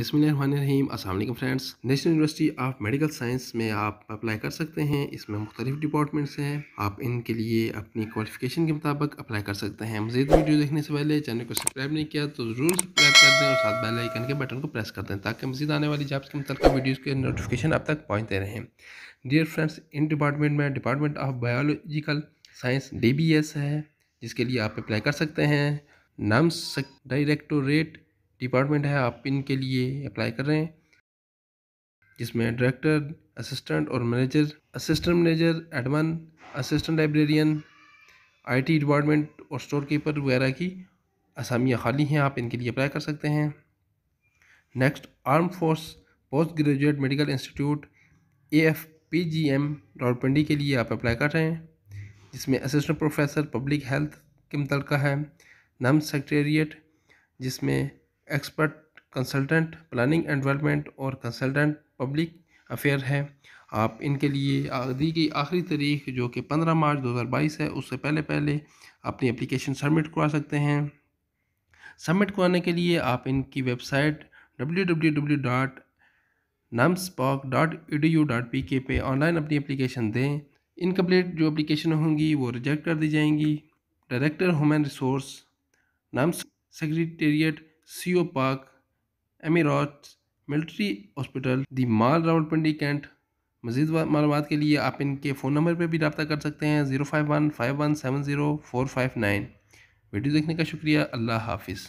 अस्सलाम असल friends national university of medical science में आप अप्लाई कर सकते हैं इसमें मुख्तलिफ डिपार्टमेंट्स हैं आप इनके लिए अपनी क्वालिफिकेशन के मुताबिक अप्लाई कर सकते हैं मजीद वीडियो देखने से पहले चैनल को सब्सक्राइब नहीं किया तो ज़रूर सब्सक्राइब कर दें और साथ बेल आइकन के बटन को प्रेस कर दें ताकि मजीद आने वाली जॉब्स के मुतल वीडियोज़ के नोटिफिकेशन आप तक पहुँचते रहें डियर फ्रेंड्स इन डिपार्टमेंट में department of biological science D है जिसके लिए आप अप्लाई कर सकते हैं नम्स डायरेक्टोरेट डिपार्टमेंट है आप इनके लिए अप्लाई कर रहे हैं जिसमें डायरेक्टर असिस्टेंट और manager assistant manager admin assistant librarian IT department और स्टोर कीपर वगैरह की असामियाँ खाली हैं आप इनके लिए अप्लाई कर सकते हैं next arm force post graduate medical institute A F P G M Rawalpindi के लिए आप अप्लाई कर रहे हैं जिसमें असिस्टेंट प्रोफेसर पब्लिक हेल्थ के मुतल है नम सेक्रटेरिएट जिसमें expert consultant planning and development और कंसल्टेंट पब्लिक अफेयर हैं आप इनके लिए दी की आखिरी तारीख जो कि 15 मार्च 2022 है उससे पहले पहले अपनी एप्लीकेशन सबमिट करवा सकते हैं सबमिट करवाने के लिए आप इनकी वेबसाइट www.namspoc.edu.pk पे ऑनलाइन अपनी एप्लीकेशन दें इनकम्प्लीट जो एप्लीकेशन होंगी वो रिजेक्ट कर दी जाएंगी director human resource NUMS secretariat CO park एमिरोट military hospital the mall Rawalpindi cantt मजीद मालूम के लिए आप इनके फ़ोन नंबर पर भी रबता कर सकते हैं zero five one five one seven zero four five nine video देखने का शुक्रिया अल्लाह हाफिज़